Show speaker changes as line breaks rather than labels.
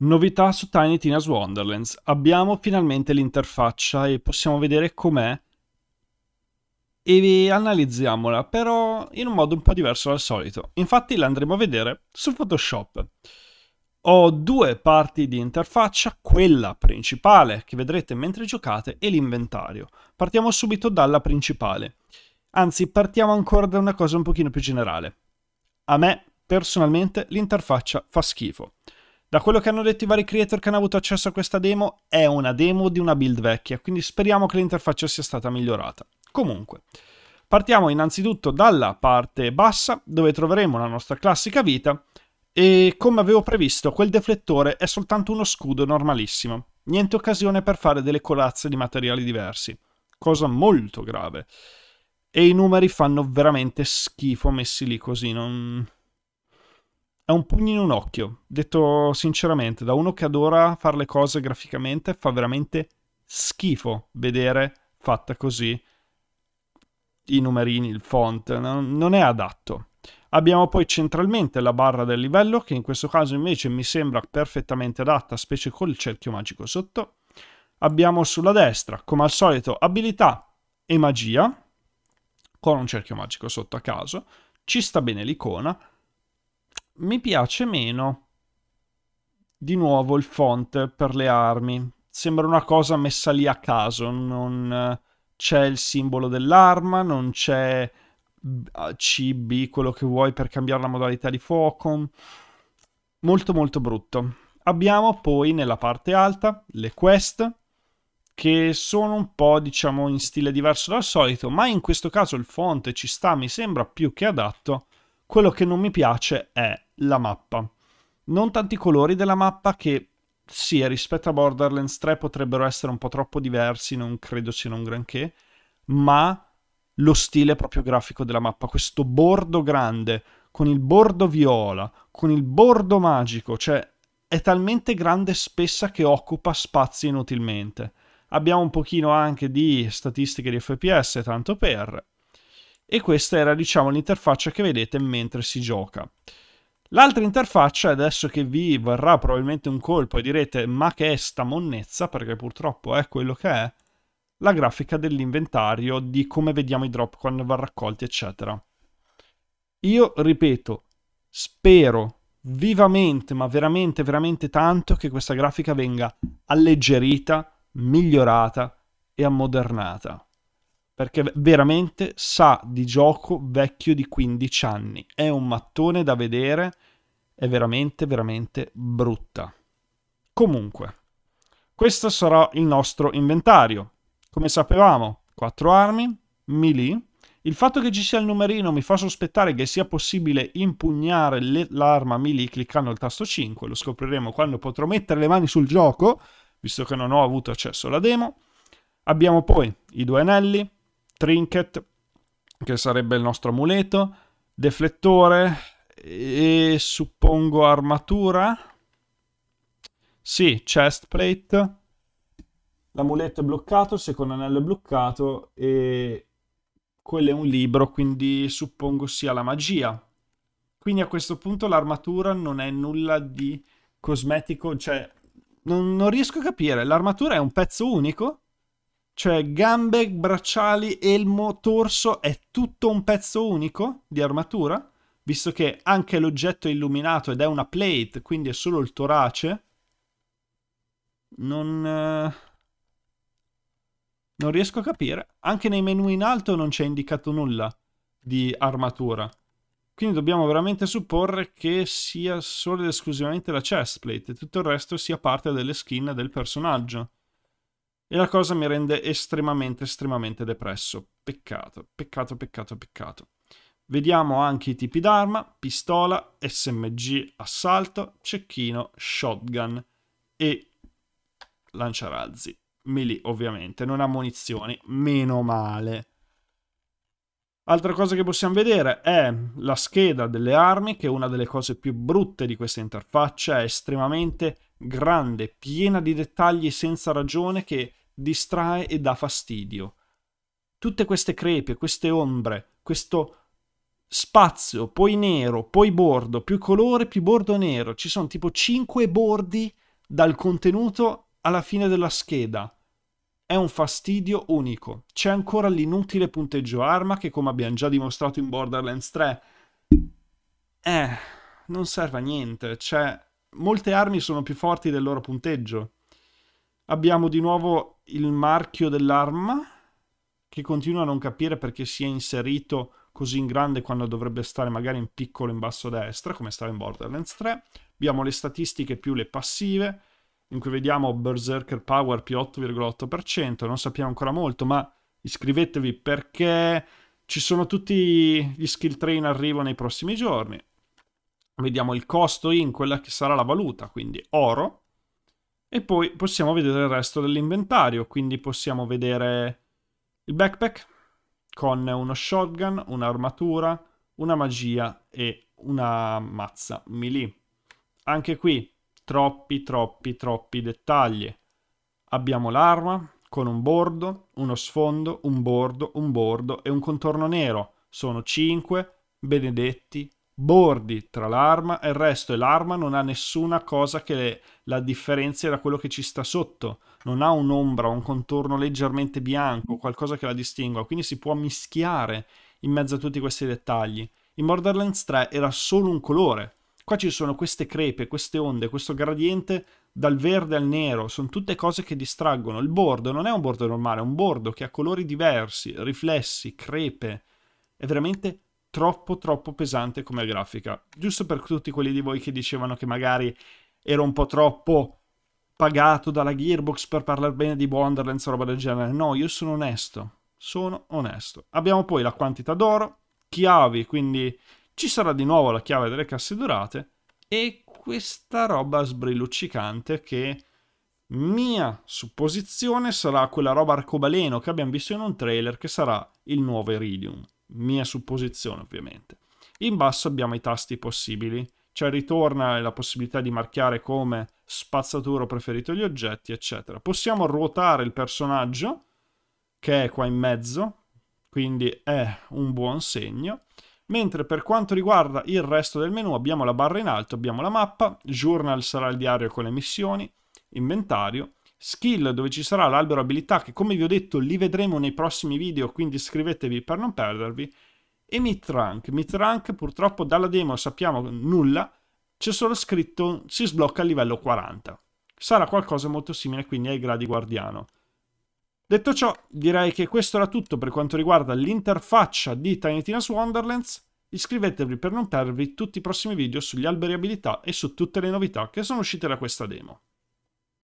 Novità su Tiny Tina's Wonderlands. Abbiamo finalmente l'interfaccia e possiamo vedere com'è e analizziamola, però in un modo un po' diverso dal solito. Infatti l'andremo a vedere su Photoshop. Ho due parti di interfaccia, quella principale che vedrete mentre giocate e l'inventario. Partiamo subito dalla principale. Anzi, partiamo ancora da una cosa un pochino più generale. A me, personalmente, l'interfaccia fa schifo. Da quello che hanno detto i vari creator che hanno avuto accesso a questa demo, è una demo di una build vecchia, quindi speriamo che l'interfaccia sia stata migliorata. Comunque, partiamo innanzitutto dalla parte bassa, dove troveremo la nostra classica vita, e come avevo previsto, quel deflettore è soltanto uno scudo normalissimo, niente occasione per fare delle colazze di materiali diversi, cosa molto grave. E i numeri fanno veramente schifo messi lì così, non è un pugno in un occhio. Detto sinceramente, da uno che adora fare le cose graficamente, fa veramente schifo vedere fatta così i numerini, il font, no? non è adatto. Abbiamo poi centralmente la barra del livello, che in questo caso invece mi sembra perfettamente adatta, specie col cerchio magico sotto. Abbiamo sulla destra, come al solito, abilità e magia, con un cerchio magico sotto a caso. Ci sta bene l'icona mi piace meno di nuovo il font per le armi. Sembra una cosa messa lì a caso, non c'è il simbolo dell'arma, non c'è ah, CB, quello che vuoi per cambiare la modalità di fuoco. Molto molto brutto. Abbiamo poi nella parte alta le quest che sono un po' diciamo in stile diverso dal solito, ma in questo caso il font ci sta, mi sembra più che adatto quello che non mi piace è la mappa. Non tanti colori della mappa che sì, rispetto a Borderlands 3 potrebbero essere un po' troppo diversi, non credo siano un granché, ma lo stile proprio grafico della mappa, questo bordo grande con il bordo viola, con il bordo magico, cioè è talmente grande e spessa che occupa spazi inutilmente. Abbiamo un pochino anche di statistiche di FPS, tanto per, e questa era diciamo l'interfaccia che vedete mentre si gioca. L'altra interfaccia, adesso che vi varrà probabilmente un colpo e direte ma che è sta monnezza, perché purtroppo è quello che è, la grafica dell'inventario, di come vediamo i drop quando va raccolti, eccetera. Io ripeto, spero vivamente, ma veramente, veramente tanto che questa grafica venga alleggerita, migliorata e ammodernata perché veramente sa di gioco vecchio di 15 anni. È un mattone da vedere, è veramente, veramente brutta. Comunque, questo sarà il nostro inventario. Come sapevamo, 4 armi, melee. Il fatto che ci sia il numerino mi fa sospettare che sia possibile impugnare l'arma melee cliccando il tasto 5, lo scopriremo quando potrò mettere le mani sul gioco, visto che non ho avuto accesso alla demo. Abbiamo poi i due anelli, Trinket, che sarebbe il nostro amuleto, deflettore e suppongo armatura. Sì, chest plate. L'amuleto è bloccato, il secondo anello è bloccato e quello è un libro, quindi suppongo sia la magia. Quindi a questo punto l'armatura non è nulla di cosmetico, cioè non, non riesco a capire. L'armatura è un pezzo unico? Cioè gambe, bracciali, elmo, torso è tutto un pezzo unico di armatura, visto che anche l'oggetto è illuminato ed è una plate, quindi è solo il torace. Non, eh, non riesco a capire. Anche nei menu in alto non c'è indicato nulla di armatura. Quindi dobbiamo veramente supporre che sia solo ed esclusivamente la chest plate e tutto il resto sia parte delle skin del personaggio. E la cosa mi rende estremamente, estremamente depresso. Peccato, peccato, peccato, peccato. Vediamo anche i tipi d'arma, pistola, SMG, assalto, cecchino, shotgun e lanciarazzi. Melee ovviamente, non ha munizioni, meno male. Altra cosa che possiamo vedere è la scheda delle armi, che è una delle cose più brutte di questa interfaccia, è estremamente grande, piena di dettagli senza ragione che distrae e dà fastidio. Tutte queste crepe, queste ombre, questo spazio, poi nero, poi bordo, più colore, più bordo nero. Ci sono tipo 5 bordi dal contenuto alla fine della scheda. È un fastidio unico. C'è ancora l'inutile punteggio arma che, come abbiamo già dimostrato in Borderlands 3, eh, non serve a niente. Cioè, molte armi sono più forti del loro punteggio. Abbiamo di nuovo il marchio dell'arma che continua a non capire perché si è inserito così in grande quando dovrebbe stare magari in piccolo in basso a destra come stava in Borderlands 3. Abbiamo le statistiche più le passive in cui vediamo Berserker Power più 8,8%, non sappiamo ancora molto ma iscrivetevi perché ci sono tutti gli skill tree in arrivo nei prossimi giorni. Vediamo il costo in quella che sarà la valuta, quindi oro, e poi possiamo vedere il resto dell'inventario, quindi possiamo vedere il backpack con uno shotgun, un'armatura, una magia e una mazza melee. Anche qui troppi, troppi, troppi dettagli. Abbiamo l'arma con un bordo, uno sfondo, un bordo, un bordo e un contorno nero. Sono 5 benedetti bordi tra l'arma e il resto e l'arma non ha nessuna cosa che la differenzi da quello che ci sta sotto, non ha un'ombra, un contorno leggermente bianco, qualcosa che la distingua, quindi si può mischiare in mezzo a tutti questi dettagli. In Borderlands 3 era solo un colore, qua ci sono queste crepe, queste onde, questo gradiente dal verde al nero, sono tutte cose che distraggono. Il bordo non è un bordo normale, è un bordo che ha colori diversi, riflessi, crepe, è veramente troppo troppo pesante come grafica. Giusto per tutti quelli di voi che dicevano che magari era un po' troppo pagato dalla Gearbox per parlare bene di Wonderlands o roba del genere. No, io sono onesto, sono onesto. Abbiamo poi la quantità d'oro, chiavi, quindi ci sarà di nuovo la chiave delle casse dorate e questa roba sbrilluccicante che mia supposizione sarà quella roba arcobaleno che abbiamo visto in un trailer che sarà il nuovo Iridium mia supposizione ovviamente. In basso abbiamo i tasti possibili, cioè ritorna la possibilità di marchiare come spazzatura preferito gli oggetti, eccetera. Possiamo ruotare il personaggio, che è qua in mezzo, quindi è un buon segno. Mentre per quanto riguarda il resto del menu abbiamo la barra in alto, abbiamo la mappa, journal sarà il diario con le missioni, inventario, skill dove ci sarà l'albero abilità che come vi ho detto li vedremo nei prossimi video quindi iscrivetevi per non perdervi e midrank midrank purtroppo dalla demo sappiamo nulla c'è solo scritto si sblocca a livello 40 sarà qualcosa molto simile quindi ai gradi guardiano detto ciò direi che questo era tutto per quanto riguarda l'interfaccia di Tiny Tina's Wonderlands iscrivetevi per non perdervi tutti i prossimi video sugli alberi abilità e su tutte le novità che sono uscite da questa demo